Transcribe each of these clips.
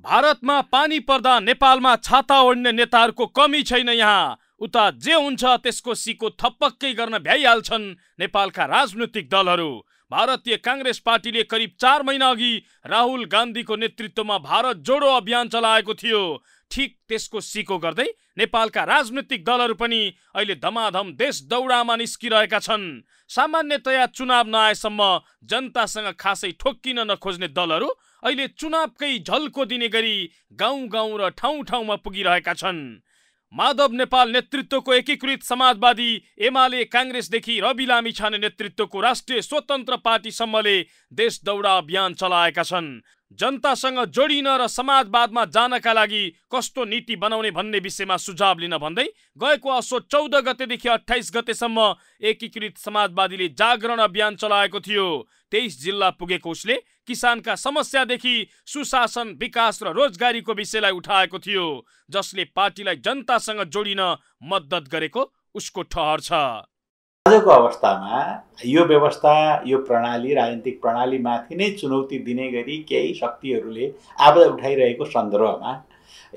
भारतमा पानी पर्दा नेपालमा छाता ओढ्ने नेताहरूको कमी छैन यहाँ उता जे हुन्छ त्यसको सिको थपक्कै गर्न भ्याइहाल्छन् नेपालका राजनैतिक दलहरू भारतीय काङ्ग्रेस पार्टीले करिब चार महिना अघि राहुल गान्धीको नेतृत्वमा भारत जोडो अभियान चलाएको थियो ठिक त्यसको सिको गर्दै नेपालका राजनैतिक दलहरू पनि अहिले धमाधम देश दौडामा निस्किरहेका छन् सामान्यतया चुनाव नआएसम्म जनतासँग खासै ठोक्किन नखोज्ने दलहरू अहिले चुनावकै झल्को दिने गरी गाउँ गाउँ र ठाउँ ठाउँमा पुगिरहेका छन् माधव नेपाल नेतृत्वको एकीकृत समाजवादी एमाले काङ्ग्रेसदेखि रवि लामी छाने नेतृत्वको राष्ट्रिय स्वतन्त्र पार्टीसम्मले देश दौडा अभियान चलाएका छन् जनतासँग जोडिन र समाजवादमा जानका लागि कस्तो नीति बनाउने भन्ने विषयमा सुझाव लिन भन्दै गएको असो चौध गतेदेखि अठाइस गतेसम्म एकीकृत समाजवादीले जागरण अभियान चलाएको थियो तेइस जिल्ला पुगेको उसले किसानका समस्यादेखि सुशासन विकास र रोजगारीको विषयलाई उठाएको थियो जसले पार्टीलाई जनतासँग जोडिन मद्दत गरेको उसको ठहर छ आजको अवस्थामा यो व्यवस्था यो प्रणाली राजनीतिक प्रणालीमाथि नै चुनौती दिने गरी केही शक्तिहरूले आवाज उठाइरहेको सन्दर्भमा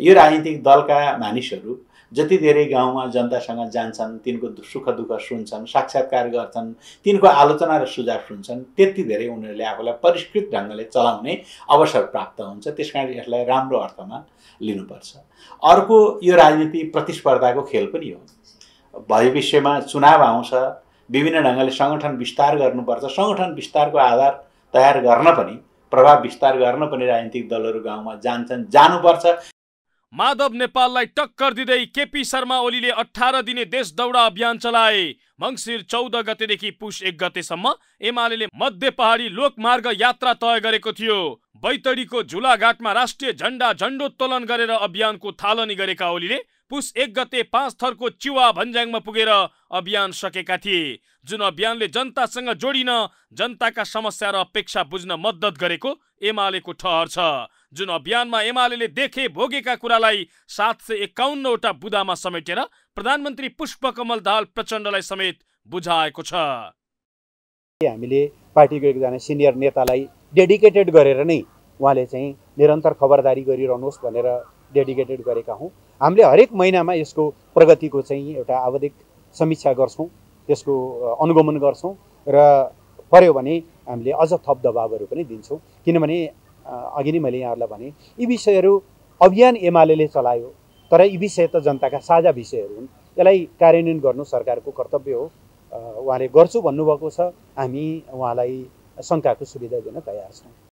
यो राजनीतिक दलका मानिसहरू जति धेरै गाउँमा जनतासँग जान्छन् तिनको सुख दुःख सुन्छन् साक्षात्कार गर्छन् तिनको आलोचना र सुझाव सुन्छन् त्यति धेरै उनीहरूले आफूलाई परिष्कृत ढङ्गले चलाउने अवसर प्राप्त हुन्छ त्यस कारण यसलाई राम्रो अर्थमा लिनुपर्छ अर्को यो राजनीति प्रतिस्पर्धाको खेल पनि हो भविष्यमा चुनाव आउँछ विभिन्न ढङ्गले सङ्गठन विस्तार गर्नुपर्छ सङ्गठन विस्तारको आधार तयार गर्न पनि प्रभाव विस्तार गर्न पनि राजनीतिक दलहरू गाउँमा जान्छन् जानुपर्छ माधव नेपाललाई टक्कर दिँदै केपी शर्मा ओलीले अठार दिने देश दौडा अभियान चलाए मङ्सिर चौध गतेदेखि पुष एक गतेसम्म एमाले मध्य पहाडी लोकमार्ग यात्रा तय गरेको थियो बैतडीको झुलाघाटमा राष्ट्रिय झण्डा झण्डोत्तोलन गरेर अभियानको थालनी गरेका ओलीले पुस एक गते पाँच थरको चिवा भन्ज्याङमा पुगेर अभियान सकेका थिए जुन अभियानले जनतासँग जोडिन जनताका समस्या र अपेक्षा बुझ्न मद्दत गरेको एमालेको ठहर छ जुन अभियानमा एमाले देखे भोगेका कुरालाई सात सय एकाउन्नवटा बुदामा समेटेर प्रधानमन्त्री पुष्पकमल दाहाल प्रचण्डलाई समेत बुझाएको छ हामीले पार्टीको एकजना सिनियर नेतालाई डेडिकेटेड गरेर नै उहाँले चाहिँ निरन्तर खबरदारी गरिरहनुहोस् भनेर डेडिकेटेड गरेका हौँ हामीले हरेक महिनामा यसको प्रगतिको चाहिँ एउटा आवधिक समीक्षा गर्छौँ त्यसको अनुगमन गर्छौँ र पऱ्यो भने हामीले अझ थप दबाबहरू पनि दिन्छौँ किनभने अघि नै मैले यहाँहरूलाई भने यी विषयहरू अभियान एमाले चलायो तर यी विषय त जनताका साझा विषयहरू हुन् यसलाई कार्यान्वयन गर्नु सरकारको कर्तव्य हो उहाँले गर्छु भन्नुभएको छ हामी उहाँलाई शङ्काको सुविधा दिन तयार छौँ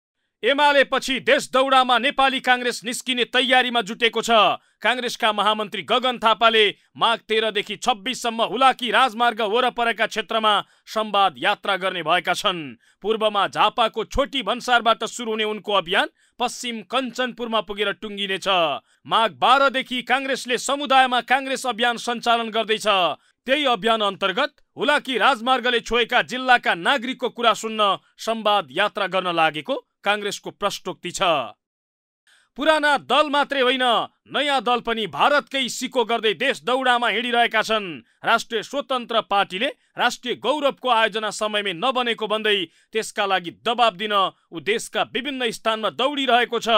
एमाले पछि देश दौडामा नेपाली काङ्ग्रेस निस्किने तयारीमा जुटेको छ काङ्ग्रेसका महामन्त्री गगन थापाले माघ तेह्रदेखि छब्बिससम्म हुलाकी राजमार्ग वरपरका क्षेत्रमा सम्वाद यात्रा गर्ने भएका छन् पूर्वमा झापाको छोटी भन्सारबाट सुरु हुने उनको अभियान पश्चिम कञ्चनपुरमा पुगेर टुङ्गिनेछ माघ बाह्रदेखि काङ्ग्रेसले समुदायमा काङ्ग्रेस अभियान सञ्चालन गर्दैछ त्यही अभियान अन्तर्गत हुलाकी राजमार्गले छोएका जिल्लाका नागरिकको कुरा सुन्न सम्वाद यात्रा गर्न लागेको काङ्ग्रेसको प्रष्टोक्ति छ पुराना दल मात्रै होइन नयाँ दल पनि भारतकै सिको गर्दै देश दौडामा हिँडिरहेका छन् राष्ट्रिय स्वतन्त्र पार्टीले राष्ट्रिय गौरवको आयोजना समयमै नबनेको भन्दै त्यसका लागि दबाब दिन ऊ देशका विभिन्न स्थानमा दौडिरहेको छ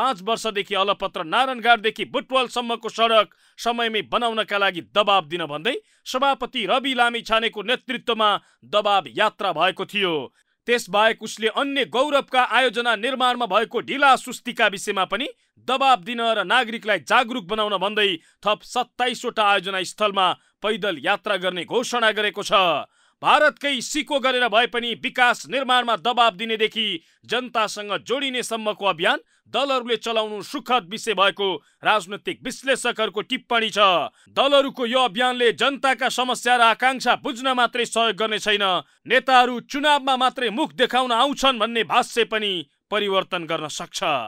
पाँच वर्षदेखि अलपत्र नारायणघाटदेखि बुटवालसम्मको सडक समयमै बनाउनका लागि दबाब दिन भन्दै सभापति रवि लामी छानेको नेतृत्वमा दबाब यात्रा भएको थियो त्यसबाहेक उसले अन्य गौरवका आयोजना निर्माणमा भएको ढिला सुस्तीका विषयमा पनि दबाब दिन र नागरिकलाई जागरुक बनाउन भन्दै थप सत्ताइसवटा आयोजना स्थलमा पैदल यात्रा गर्ने घोषणा गरेको छ भारतकै सिको गरेर भए पनि विकास निर्माणमा दबाब दिनेदेखि जनतासँग जोडिनेसम्मको अभियान दलहरूले चलाउनु सुखद विषय भएको राजनैतिक विश्लेषकहरूको टिप्पणी छ दलहरूको यो अभियानले जनताका समस्या र आकाङ्क्षा बुझ्न मात्रै सहयोग गर्ने छैन नेताहरू चुनावमा मात्रै मुख देखाउन आउँछन् भन्ने भाष्य पनि परिवर्तन गर्न सक्छ